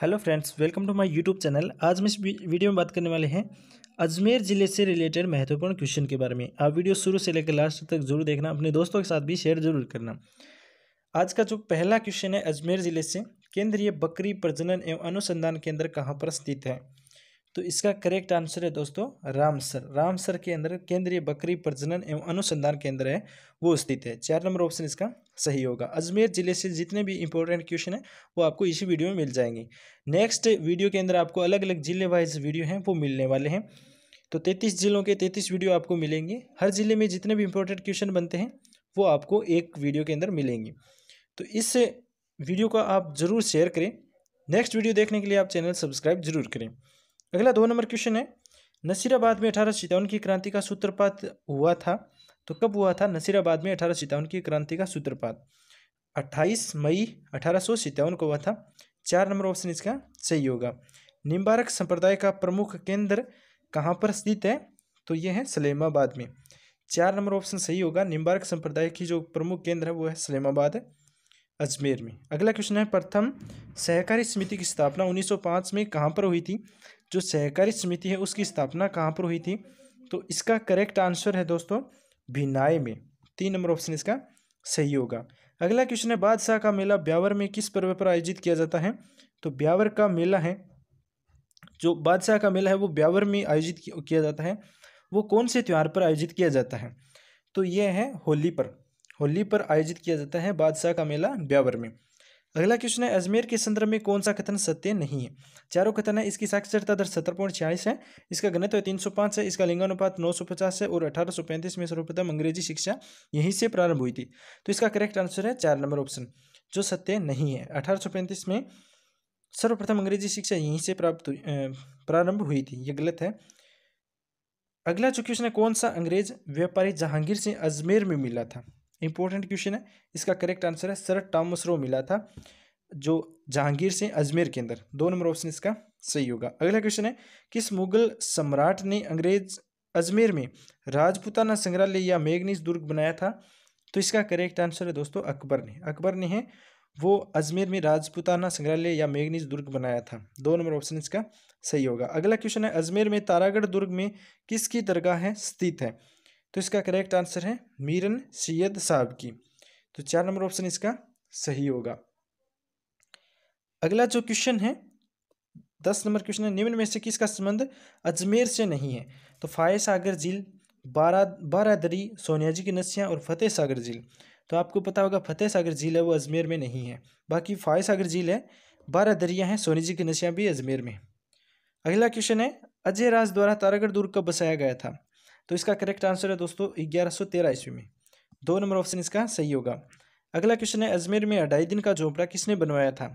hello friends welcome to my YouTube channel आज हम इस वीडियो में बात करने वाले हैं अजमेर ज़िले से रिलेटेड महत्वपूर्ण क्वेश्चन के बारे में आप वीडियो शुरू से लेकर लास्ट तक जरूर देखना अपने दोस्तों के साथ भी शेयर जरूर करना आज का जो पहला क्वेश्चन है अजमेर ज़िले से केंद्रीय बकरी प्रजनन एवं अनुसंधान केंद्र कहाँ पर स्थित है तो इसका करेक्ट आंसर है दोस्तों रामसर रामसर के अंदर केंद्रीय बकरी प्रजनन एवं अनुसंधान केंद्र है वो स्थित है चार नंबर ऑप्शन इसका सही होगा अजमेर जिले से जितने भी इंपॉर्टेंट क्वेश्चन है वो आपको इसी वीडियो में मिल जाएंगे नेक्स्ट वीडियो के अंदर आपको अलग अलग जिले वाइज वीडियो हैं वो मिलने वाले हैं तो तैंतीस जिलों के तैंतीस वीडियो आपको मिलेंगे हर जिले में जितने भी इंपॉर्टेंट क्वेश्चन बनते हैं वो आपको एक वीडियो के अंदर मिलेंगे तो इस वीडियो को आप ज़रूर शेयर करें नेक्स्ट वीडियो देखने के लिए आप चैनल सब्सक्राइब जरूर करें अगला दो नंबर क्वेश्चन है नसीराबाद में अठारह सौ की क्रांति का सूत्रपात हुआ था तो कब हुआ था नसीराबाद में अठारह सौ की क्रांति का सूत्रपात अट्ठाईस मई अठारह को हुआ था चार नंबर ऑप्शन इसका सही होगा निम्बारक संप्रदाय का प्रमुख केंद्र कहाँ पर स्थित है तो यह है सलेमाबाद में चार नंबर ऑप्शन सही होगा निम्बारक संप्रदाय की जो प्रमुख केंद्र है वो है सलेमाबाद अजमेर में अगला क्वेश्चन है प्रथम सहकारी समिति की स्थापना 1905 में कहाँ पर हुई थी जो सहकारी समिति है उसकी स्थापना कहाँ पर हुई थी तो इसका करेक्ट आंसर है दोस्तों भिनाय में तीन नंबर ऑप्शन इसका सही होगा अगला क्वेश्चन है बादशाह का मेला ब्यावर में किस पर्व पर आयोजित किया जाता है तो ब्यावर का मेला है जो बादशाह का मेला है वो ब्यावर में आयोजित किया जाता है वो कौन से त्यौहार पर आयोजित किया जाता है तो ये है होली पर होली पर आयोजित किया जाता है बादशाह का मेला ब्यावर में अगला क्वेश्चन है अजमेर के संदर्भ में कौन सा कथन सत्य नहीं है चारों कथन है इसकी साक्षरता दर सत्तर पॉइंट छियालीस है इसका गणित है तीन सौ पाँच है इसका लिंगानुपात नौ सौ पचास है और अठारह सौ पैंतीस में सर्वप्रथम अंग्रेजी शिक्षा यहीं से प्रारंभ हुई थी तो इसका करेक्ट आंसर है चार नंबर ऑप्शन जो सत्य नहीं है अठारह सौ पैंतीस में सर्वप्रथम अंग्रेजी शिक्षा यहीं से प्राप्त प्रारंभ हुई थी ये गलत है अगला जो क्वेश्चन है कौन सा अंग्रेज व्यापारी जहांगीर से अजमेर में मिला था इंपॉर्टेंट क्वेश्चन है इसका करेक्ट आंसर है सर टॉमसरो मिला था जो जहांगीर से अजमेर के अंदर दो नंबर ऑप्शन इसका सही होगा अगला क्वेश्चन है किस मुगल सम्राट ने अंग्रेज अजमेर में राजपुताना संग्रहालय या मेगनीज दुर्ग बनाया था तो इसका करेक्ट आंसर है दोस्तों अकबर ने अकबर ने है वो अजमेर में राजपुताना संग्रहालय या मेगनीज दुर्ग बनाया था दो नंबर ऑप्शन इसका सही होगा अगला क्वेश्चन है अजमेर में तारागढ़ दुर्ग में किसकी दरगाह है स्थित है तो इसका करेक्ट आंसर है मीरन सैयद साहब की तो चार नंबर ऑप्शन इसका सही होगा अगला जो क्वेश्चन है दस नंबर क्वेश्चन है निम्न में से किसका संबंध अजमेर से नहीं है तो फाय सागर झील बारा बारादरी जी की नसियाँ और फतेह सागर झील तो आपको पता होगा फतेह सागर झील है वो अजमेर में नहीं है बाकी फाय सागर झील है बारह दरिया हैं जी की नशियाँ भी अजमेर में अगला क्वेश्चन है अजय राज द्वारा तारागढ़ दुर्ग कब बसाया गया था तो इसका करेक्ट आंसर है दोस्तों ग्यारह सौ तेरह ईस्वी में दो नंबर ऑप्शन इसका सही होगा अगला क्वेश्चन है अजमेर में अढ़ाई दिन का झोपड़ा किसने बनवाया था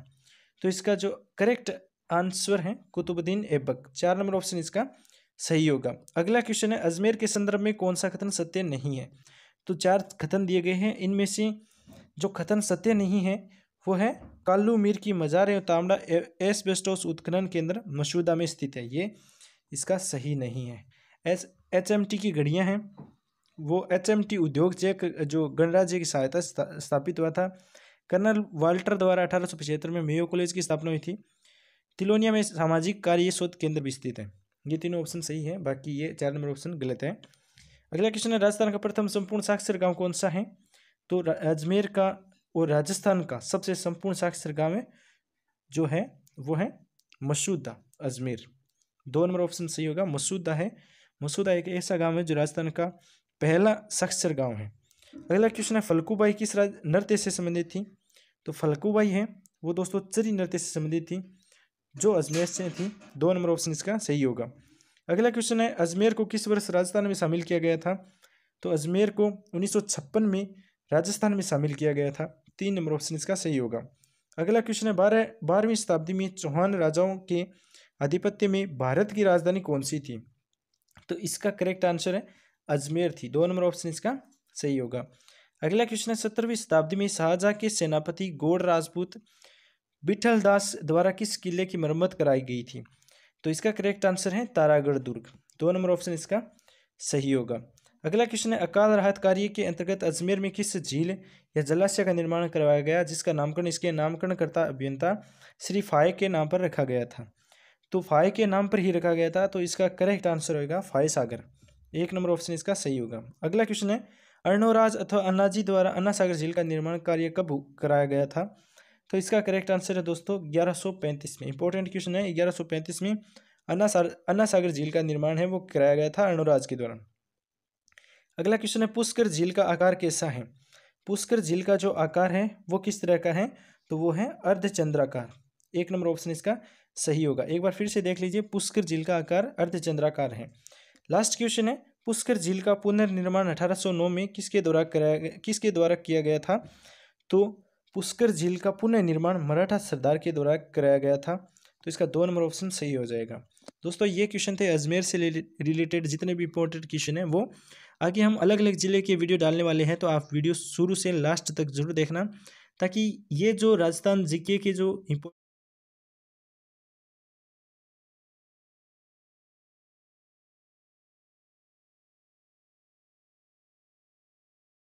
तो इसका जो करेक्ट आंसर है कुतुबुद्दीन ऐबक चार नंबर ऑप्शन इसका सही होगा अगला क्वेश्चन है अजमेर के संदर्भ में कौन सा कथन सत्य नहीं है तो चार कथन दिए गए हैं इनमें से जो कथन सत्य नहीं है वो है कालू मीर की मजार एवं तामड़ा एसबेस्टोस उत्खनन केंद्र मसूदा में स्थित है ये इसका सही नहीं है एस टी की घड़ियाँ हैं वो टी उद्योग चेक जो गणराज्य की सहायता स्थापित हुआ था कर्नल वाल्टर द्वारा अठारह में मेयो कॉलेज की स्थापना हुई थी तिलोनिया में सामाजिक कार्य शोध केंद्र भी स्थित है ये तीनों ऑप्शन सही है बाकी ये चार नंबर ऑप्शन गलत है अगला क्वेश्चन है राजस्थान का प्रथम संपूर्ण साक्षर गांव कौन सा है तो अजमेर का और राजस्थान का सबसे संपूर्ण साक्षर गांव है जो है वो है मसूदा अजमेर दो नंबर ऑप्शन सही होगा मसूदा है मसूदा एक ऐसा गांव है जो राजस्थान का पहला साक्षर गांव है अगला क्वेश्चन है फलकूबाई किस राज नृत्य से संबंधित थी तो फलकूबाई है वो दोस्तों चरी नृत्य से संबंधित थी जो अजमेर से थी दो नंबर ऑप्शन इसका सही होगा अगला क्वेश्चन है अजमेर को किस वर्ष राजस्थान में शामिल किया गया था तो अजमेर को उन्नीस में राजस्थान में शामिल किया गया था तीन नंबर ऑप्शन इसका सही होगा अगला क्वेश्चन है बारह बारहवीं शताब्दी में चौहान राजाओं के आधिपत्य में भारत की राजधानी कौन सी थी तो इसका करेक्ट आंसर है अजमेर थी दो नंबर ऑप्शन इसका सही होगा अगला क्वेश्चन है सत्रहवीं शताब्दी में शाहजहाँ के सेनापति गोड़ राजपूत बिठल दास द्वारा किस किले की मरम्मत कराई गई थी तो इसका करेक्ट आंसर है तारागढ़ दुर्ग दो नंबर ऑप्शन इसका सही होगा अगला क्वेश्चन है अकाल राहत कार्य के अंतर्गत अजमेर में किस झील या जलाशय का निर्माण करवाया गया जिसका नामकरण इसके नामकरणकर्ता अभियंता श्री फाये के नाम पर रखा गया था तो फाय के नाम पर ही रखा गया था तो इसका करेक्ट आंसर होगा फाई सागर एक नंबर ऑप्शन इसका सही होगा अगला क्वेश्चन है अर्णोराज अथवा अन्नाजी द्वारा अन्ना सागर झील का निर्माण कार्य कब कराया गया था तो इसका करेक्ट आंसर है दोस्तों ग्यारह में इंपॉर्टेंट क्वेश्चन है ग्यारह में अन्ना सा अन्ना सागर झील का निर्माण है वो कराया गया था अर्णोराज के द्वारा अगला क्वेश्चन है पुष्कर झील का आकार कैसा है पुष्कर झील का जो आकार है वो किस तरह का है तो वो है अर्धचंद्राकार एक नंबर ऑप्शन इसका सही होगा एक बार फिर से देख लीजिए पुष्कर झील का आकार अर्धचंद्राकार है लास्ट क्वेश्चन है पुष्कर झील का पुनर्निर्माण 1809 में किसके द्वारा कराया गया किसके द्वारा किया गया था तो पुष्कर झील का पुनर्निर्माण मराठा सरदार के द्वारा कराया गया था तो इसका दो नंबर ऑप्शन सही हो जाएगा दोस्तों ये क्वेश्चन थे अजमेर से रिलेटेड जितने भी इंपॉर्टेंट क्वेश्चन हैं वो आगे हम अलग अलग ज़िले के वीडियो डालने वाले हैं तो आप वीडियो शुरू से लास्ट तक जरूर देखना ताकि ये जो राजस्थान जी के जो